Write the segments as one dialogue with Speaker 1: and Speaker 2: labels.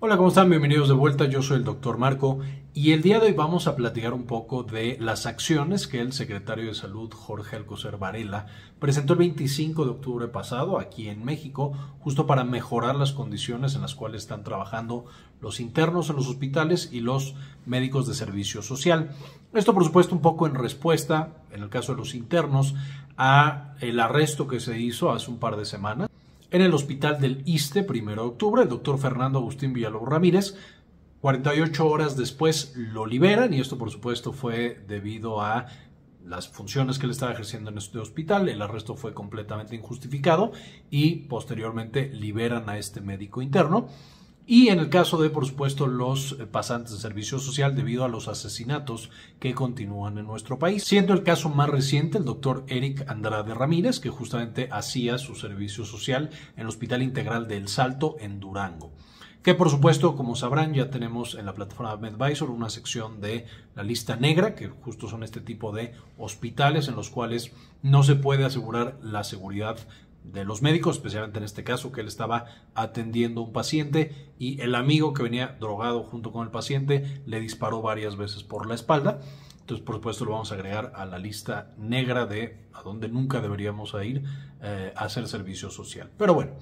Speaker 1: Hola, ¿cómo están? Bienvenidos de vuelta. Yo soy el doctor Marco y el día de hoy vamos a platicar un poco de las acciones que el secretario de Salud, Jorge Alcocer Varela, presentó el 25 de octubre pasado aquí en México, justo para mejorar las condiciones en las cuales están trabajando los internos en los hospitales y los médicos de servicio social. Esto, por supuesto, un poco en respuesta, en el caso de los internos, a el arresto que se hizo hace un par de semanas en el hospital del ISTE, 1 de octubre, el doctor Fernando Agustín Villalobos Ramírez. 48 horas después lo liberan y esto por supuesto fue debido a las funciones que él estaba ejerciendo en este hospital, el arresto fue completamente injustificado y posteriormente liberan a este médico interno. Y en el caso de, por supuesto, los eh, pasantes de servicio social debido a los asesinatos que continúan en nuestro país. Siendo el caso más reciente el doctor Eric Andrade Ramírez, que justamente hacía su servicio social en el Hospital Integral del Salto en Durango que por supuesto, como sabrán, ya tenemos en la plataforma MedVisor una sección de la lista negra, que justo son este tipo de hospitales en los cuales no se puede asegurar la seguridad de los médicos, especialmente en este caso que él estaba atendiendo a un paciente y el amigo que venía drogado junto con el paciente le disparó varias veces por la espalda. Entonces, por supuesto, lo vamos a agregar a la lista negra de a dónde nunca deberíamos ir eh, a hacer servicio social. Pero bueno,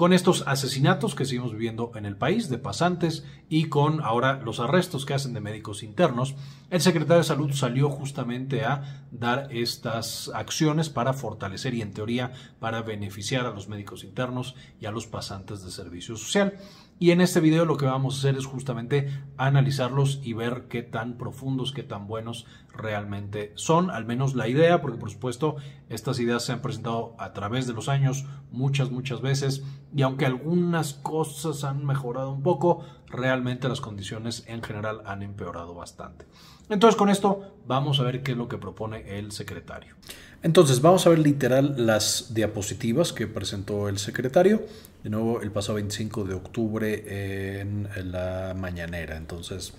Speaker 1: con estos asesinatos que seguimos viviendo en el país de pasantes y con ahora los arrestos que hacen de médicos internos, el secretario de Salud salió justamente a dar estas acciones para fortalecer y en teoría para beneficiar a los médicos internos y a los pasantes de servicio social. Y en este video lo que vamos a hacer es justamente analizarlos y ver qué tan profundos, qué tan buenos realmente son, al menos la idea, porque por supuesto estas ideas se han presentado a través de los años muchas, muchas veces y aunque algunas cosas han mejorado un poco, realmente las condiciones en general han empeorado bastante. Entonces con esto vamos a ver qué es lo que propone el secretario. Entonces vamos a ver literal las diapositivas que presentó el secretario, de nuevo el pasado 25 de octubre en la mañanera. Entonces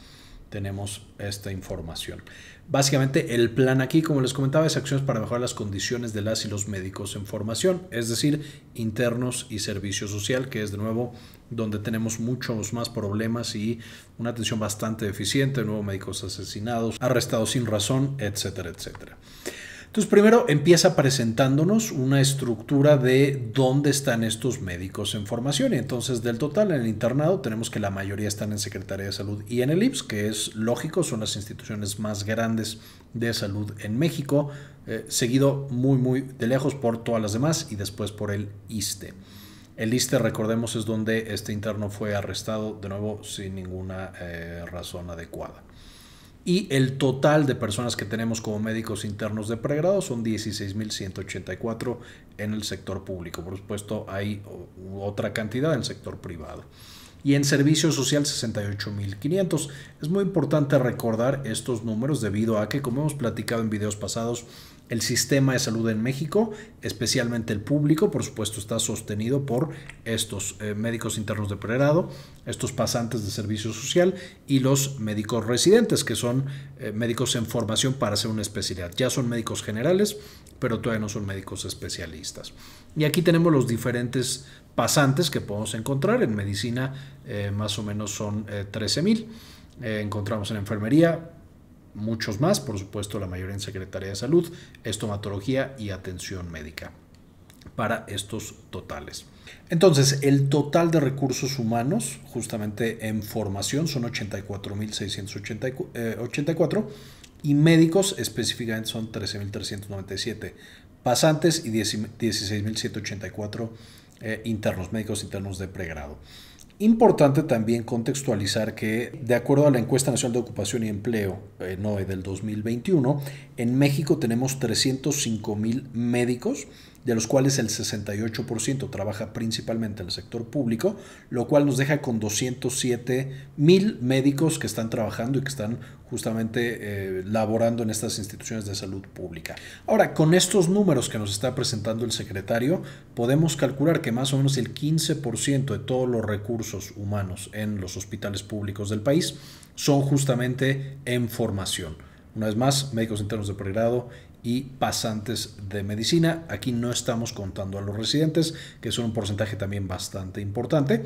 Speaker 1: tenemos esta información. Básicamente el plan aquí, como les comentaba, es acciones para mejorar las condiciones de las y los médicos en formación, es decir, internos y servicio social, que es de nuevo donde tenemos muchos más problemas y una atención bastante deficiente, de nuevo médicos asesinados, arrestados sin razón, etcétera, etcétera. Entonces, primero empieza presentándonos una estructura de dónde están estos médicos en formación. Y entonces, del total, en el internado tenemos que la mayoría están en Secretaría de Salud y en el IPS, que es lógico, son las instituciones más grandes de salud en México, eh, seguido muy, muy de lejos por todas las demás y después por el ISTE. El ISTE, recordemos, es donde este interno fue arrestado de nuevo sin ninguna eh, razón adecuada y el total de personas que tenemos como médicos internos de pregrado son 16.184 en el sector público. Por supuesto, hay otra cantidad en el sector privado. Y en servicio social 68.500. Es muy importante recordar estos números debido a que, como hemos platicado en videos pasados, el sistema de salud en México, especialmente el público, por supuesto, está sostenido por estos eh, médicos internos de pregrado, estos pasantes de servicio social y los médicos residentes, que son eh, médicos en formación para hacer una especialidad. Ya son médicos generales, pero todavía no son médicos especialistas. Y aquí tenemos los diferentes pasantes que podemos encontrar. En medicina, eh, más o menos son 13.000, encontramos en enfermería muchos más, por supuesto la mayoría en Secretaría de Salud, estomatología y atención médica para estos totales. Entonces, el total de recursos humanos justamente en formación son 84.684 eh, y médicos específicamente son 13.397 pasantes y 16.184 eh, internos, médicos internos de pregrado. Importante también contextualizar que, de acuerdo a la encuesta nacional de ocupación y empleo, eh, del 2021, en México tenemos 305 mil médicos de los cuales el 68% trabaja principalmente en el sector público, lo cual nos deja con 207 mil médicos que están trabajando y que están justamente eh, laborando en estas instituciones de salud pública. Ahora, con estos números que nos está presentando el secretario, podemos calcular que más o menos el 15% de todos los recursos humanos en los hospitales públicos del país son justamente en formación. Una vez más, médicos internos de pregrado y pasantes de medicina. Aquí no estamos contando a los residentes, que son un porcentaje también bastante importante.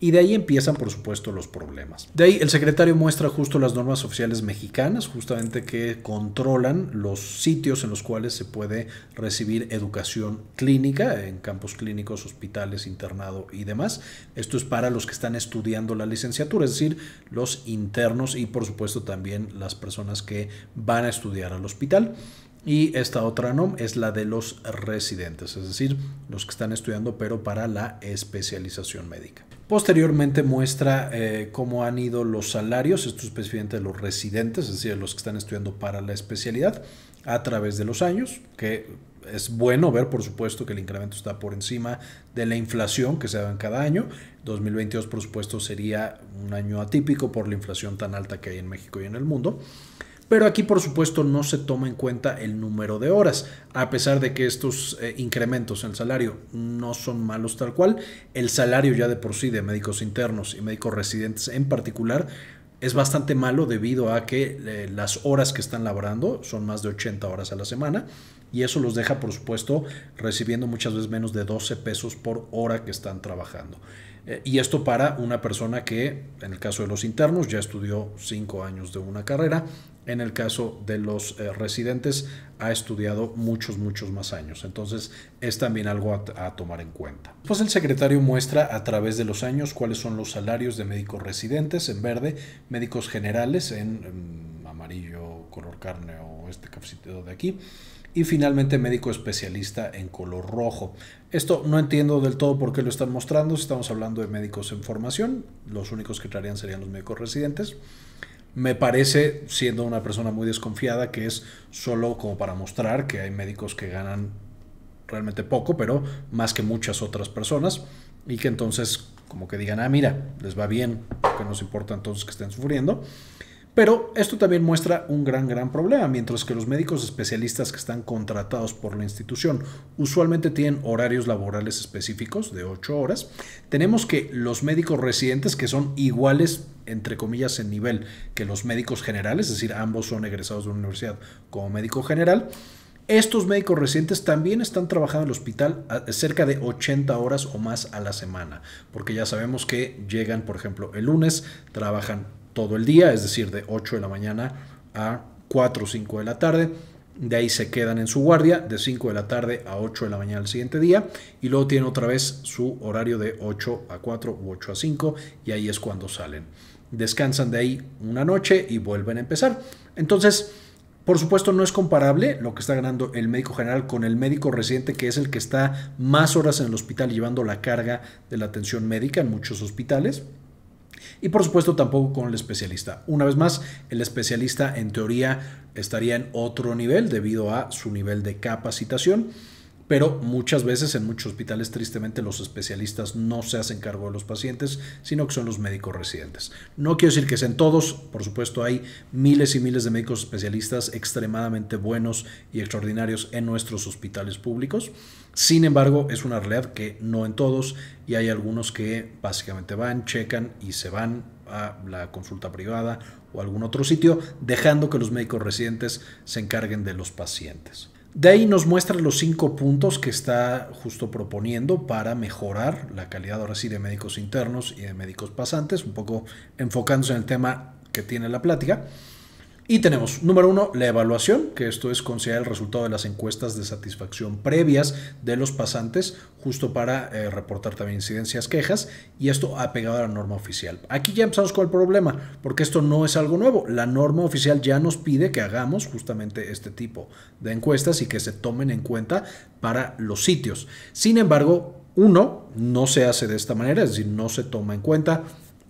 Speaker 1: Y de ahí empiezan, por supuesto, los problemas. De ahí el secretario muestra justo las normas oficiales mexicanas, justamente que controlan los sitios en los cuales se puede recibir educación clínica, en campos clínicos, hospitales, internado y demás. Esto es para los que están estudiando la licenciatura, es decir, los internos y, por supuesto, también las personas que van a estudiar al hospital y esta otra NOM es la de los residentes, es decir, los que están estudiando pero para la especialización médica. Posteriormente muestra eh, cómo han ido los salarios, esto es específicamente de los residentes, es decir, los que están estudiando para la especialidad a través de los años, que es bueno ver, por supuesto, que el incremento está por encima de la inflación que se da en cada año. 2022, por supuesto, sería un año atípico por la inflación tan alta que hay en México y en el mundo pero aquí por supuesto no se toma en cuenta el número de horas. A pesar de que estos eh, incrementos en el salario no son malos tal cual, el salario ya de por sí de médicos internos y médicos residentes en particular es bastante malo debido a que eh, las horas que están labrando son más de 80 horas a la semana y eso los deja por supuesto recibiendo muchas veces menos de 12 pesos por hora que están trabajando. Eh, y esto para una persona que, en el caso de los internos, ya estudió cinco años de una carrera, en el caso de los eh, residentes, ha estudiado muchos, muchos más años. Entonces, es también algo a, tomar en cuenta. Pues el secretario muestra a través de los años cuáles son los salarios de médicos residentes en verde, médicos generales en amarillo color carne o este cafecito de aquí. Y finalmente médico especialista en color rojo. Esto no entiendo del todo por qué lo están mostrando. Si estamos hablando de médicos en formación, los únicos que traerían serían los médicos residentes. Me parece, siendo una persona muy desconfiada, que es solo como para mostrar que hay médicos que ganan realmente poco, pero más que muchas otras personas, y que entonces como que digan, ah, mira, les va bien, que nos importa entonces que estén sufriendo. Pero esto también muestra un gran, gran problema, mientras que los médicos especialistas que están contratados por la institución usualmente tienen horarios laborales específicos de 8 horas, tenemos que los médicos residentes, que son iguales, entre comillas, en nivel que los médicos generales, es decir, ambos son egresados de una universidad como médico general, estos médicos residentes también están trabajando en el hospital cerca de 80 horas o más a la semana, porque ya sabemos que llegan, por ejemplo, el lunes, trabajan todo el día, es decir, de 8 de la mañana a 4 o 5 de la tarde. De ahí se quedan en su guardia de 5 de la tarde a 8 de la mañana del siguiente día y luego tienen otra vez su horario de 8 a 4 u 8 a 5 y ahí es cuando salen. Descansan de ahí una noche y vuelven a empezar. Entonces, por supuesto no es comparable lo que está ganando el médico general con el médico residente que es el que está más horas en el hospital llevando la carga de la atención médica en muchos hospitales. Y por supuesto tampoco con el especialista. Una vez más, el especialista en teoría estaría en otro nivel debido a su nivel de capacitación pero muchas veces en muchos hospitales tristemente los especialistas no se hacen cargo de los pacientes, sino que son los médicos residentes. No quiero decir que sean todos, por supuesto hay miles y miles de médicos especialistas extremadamente buenos y extraordinarios en nuestros hospitales públicos, sin embargo es una realidad que no en todos y hay algunos que básicamente van, checan y se van a la consulta privada o algún otro sitio, dejando que los médicos residentes se encarguen de los pacientes. De ahí nos muestra los cinco puntos que está justo proponiendo para mejorar la calidad ahora sí de médicos internos y de médicos pasantes, un poco enfocándose en el tema que tiene la plática. Y tenemos, número uno, la evaluación, que esto es considerar el resultado de las encuestas de satisfacción previas de los pasantes, justo para eh, reportar también incidencias, quejas, y esto pegado a la norma oficial. Aquí ya empezamos con el problema, porque esto no es algo nuevo. La norma oficial ya nos pide que hagamos justamente este tipo de encuestas y que se tomen en cuenta para los sitios. Sin embargo, uno, no se hace de esta manera, es decir, no se toma en cuenta.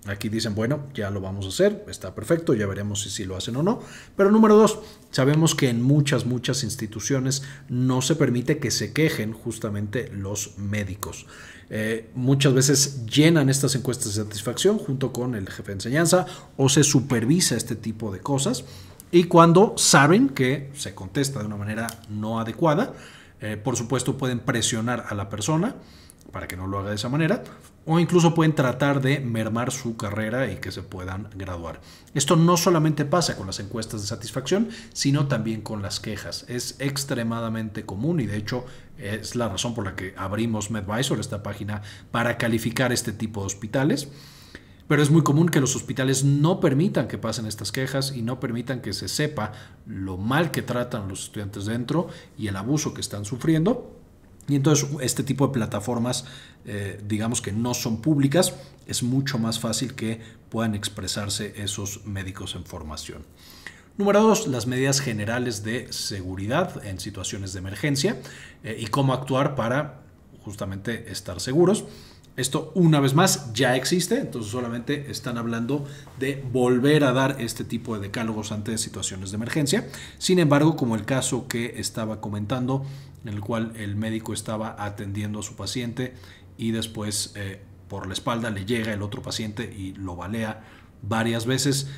Speaker 1: Aquí dicen, bueno, ya lo vamos a hacer, está perfecto, ya veremos si, si lo hacen o no. Pero número dos, sabemos que en muchas, muchas instituciones no se permite que se quejen justamente los médicos. Eh, muchas veces llenan estas encuestas de satisfacción junto con el jefe de enseñanza o se supervisa este tipo de cosas. Y cuando saben que se contesta de una manera no adecuada, eh, por supuesto pueden presionar a la persona para que no lo haga de esa manera, o incluso pueden tratar de mermar su carrera y que se puedan graduar. Esto no solamente pasa con las encuestas de satisfacción, sino también con las quejas. Es extremadamente común y de hecho es la razón por la que abrimos MedVisor, esta página, para calificar este tipo de hospitales. Pero es muy común que los hospitales no permitan que pasen estas quejas y no permitan que se sepa lo mal que tratan los estudiantes dentro y el abuso que están sufriendo y entonces este tipo de plataformas, eh, digamos que no son públicas, es mucho más fácil que puedan expresarse esos médicos en formación. Número dos, las medidas generales de seguridad en situaciones de emergencia eh, y cómo actuar para justamente estar seguros. Esto una vez más ya existe, entonces solamente están hablando de volver a dar este tipo de decálogos ante situaciones de emergencia. Sin embargo, como el caso que estaba comentando en el cual el médico estaba atendiendo a su paciente y después eh, por la espalda le llega el otro paciente y lo balea varias veces.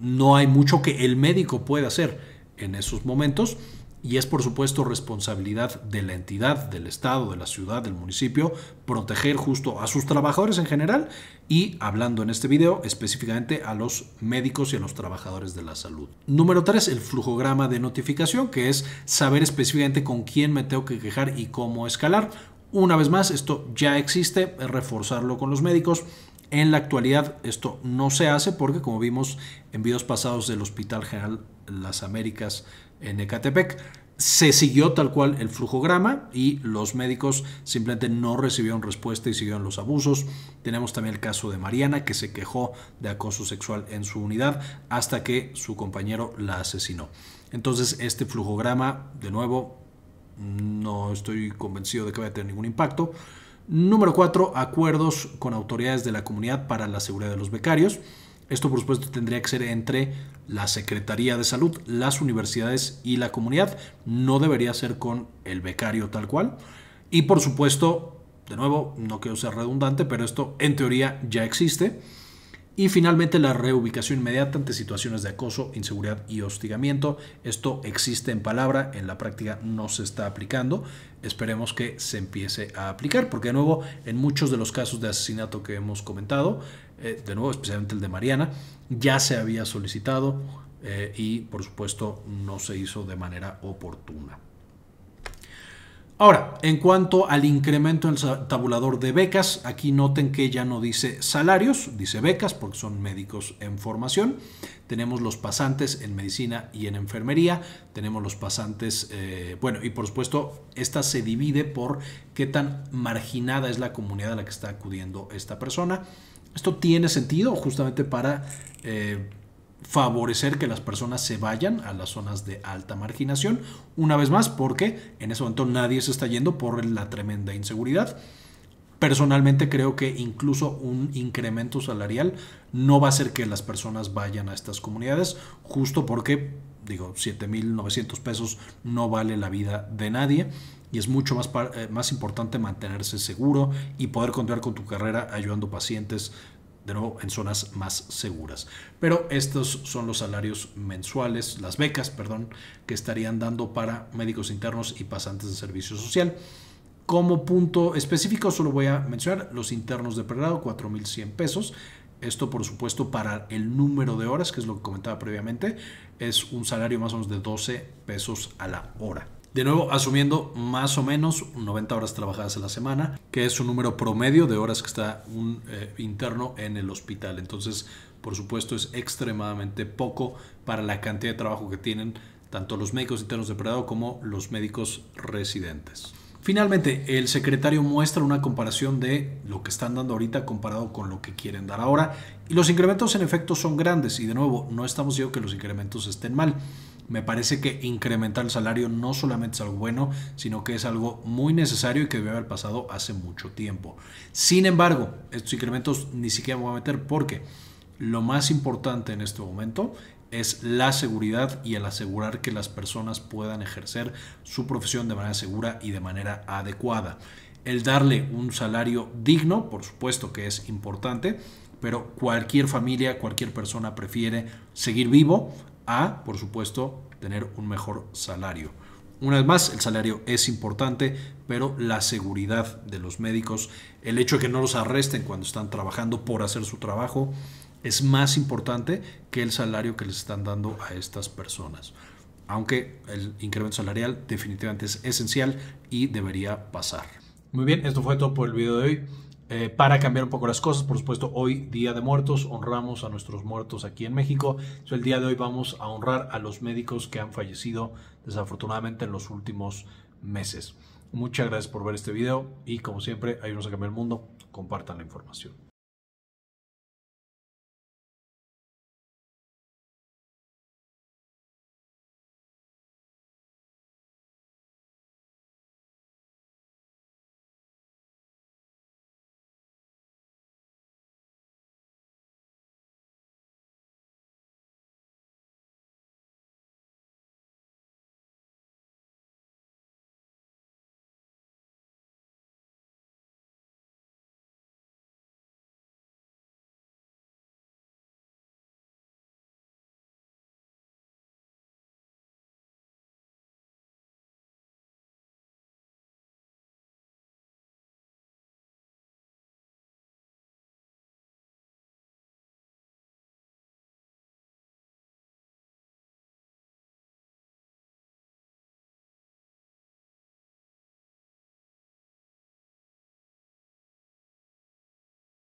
Speaker 1: No hay mucho que el médico pueda hacer en esos momentos y es por supuesto responsabilidad de la entidad, del Estado, de la ciudad, del municipio, proteger justo a sus trabajadores en general y, hablando en este video, específicamente a los médicos y a los trabajadores de la salud. Número 3, el flujograma de notificación, que es saber específicamente con quién me tengo que quejar y cómo escalar. Una vez más, esto ya existe, reforzarlo con los médicos, en la actualidad esto no se hace porque, como vimos en videos pasados del Hospital General Las Américas en Ecatepec, se siguió tal cual el flujograma y los médicos simplemente no recibieron respuesta y siguieron los abusos. Tenemos también el caso de Mariana que se quejó de acoso sexual en su unidad hasta que su compañero la asesinó. Entonces este flujograma, de nuevo, no estoy convencido de que vaya a tener ningún impacto. Número 4. Acuerdos con autoridades de la comunidad para la seguridad de los becarios. Esto, por supuesto, tendría que ser entre la Secretaría de Salud, las universidades y la comunidad. No debería ser con el becario tal cual. Y, por supuesto, de nuevo, no quiero ser redundante, pero esto en teoría ya existe. Y finalmente la reubicación inmediata ante situaciones de acoso, inseguridad y hostigamiento. Esto existe en palabra, en la práctica no se está aplicando. Esperemos que se empiece a aplicar, porque de nuevo, en muchos de los casos de asesinato que hemos comentado, eh, de nuevo, especialmente el de Mariana, ya se había solicitado eh, y por supuesto no se hizo de manera oportuna. Ahora, en cuanto al incremento en el tabulador de becas, aquí noten que ya no dice salarios, dice becas porque son médicos en formación. Tenemos los pasantes en medicina y en enfermería. Tenemos los pasantes, eh, bueno, y por supuesto, esta se divide por qué tan marginada es la comunidad a la que está acudiendo esta persona. Esto tiene sentido justamente para... Eh, favorecer que las personas se vayan a las zonas de alta marginación, una vez más porque en ese momento nadie se está yendo por la tremenda inseguridad. Personalmente creo que incluso un incremento salarial no va a hacer que las personas vayan a estas comunidades, justo porque, digo, 7.900 pesos no vale la vida de nadie y es mucho más, eh, más importante mantenerse seguro y poder continuar con tu carrera ayudando pacientes de nuevo en zonas más seguras. Pero estos son los salarios mensuales, las becas, perdón, que estarían dando para médicos internos y pasantes de servicio social. Como punto específico solo voy a mencionar los internos de pregrado, 4.100 pesos. Esto por supuesto para el número de horas, que es lo que comentaba previamente, es un salario más o menos de 12 pesos a la hora. De nuevo, asumiendo más o menos 90 horas trabajadas a la semana, que es un número promedio de horas que está un eh, interno en el hospital. Entonces, por supuesto, es extremadamente poco para la cantidad de trabajo que tienen tanto los médicos internos de Prado como los médicos residentes. Finalmente, el secretario muestra una comparación de lo que están dando ahorita comparado con lo que quieren dar ahora. Y los incrementos en efecto son grandes. Y de nuevo, no estamos diciendo que los incrementos estén mal. Me parece que incrementar el salario no solamente es algo bueno, sino que es algo muy necesario y que debe haber pasado hace mucho tiempo. Sin embargo, estos incrementos ni siquiera me voy a meter porque lo más importante en este momento es la seguridad y el asegurar que las personas puedan ejercer su profesión de manera segura y de manera adecuada. El darle un salario digno, por supuesto que es importante, pero cualquier familia, cualquier persona prefiere seguir vivo a, por supuesto, tener un mejor salario. Una vez más, el salario es importante, pero la seguridad de los médicos, el hecho de que no los arresten cuando están trabajando por hacer su trabajo, es más importante que el salario que les están dando a estas personas. Aunque el incremento salarial definitivamente es esencial y debería pasar. Muy bien, esto fue todo por el video de hoy. Eh, para cambiar un poco las cosas. Por supuesto, hoy Día de Muertos, honramos a nuestros muertos aquí en México. el día de hoy vamos a honrar a los médicos que han fallecido desafortunadamente en los últimos meses. Muchas gracias por ver este video y como siempre, ayúdenos a cambiar el mundo, compartan la información.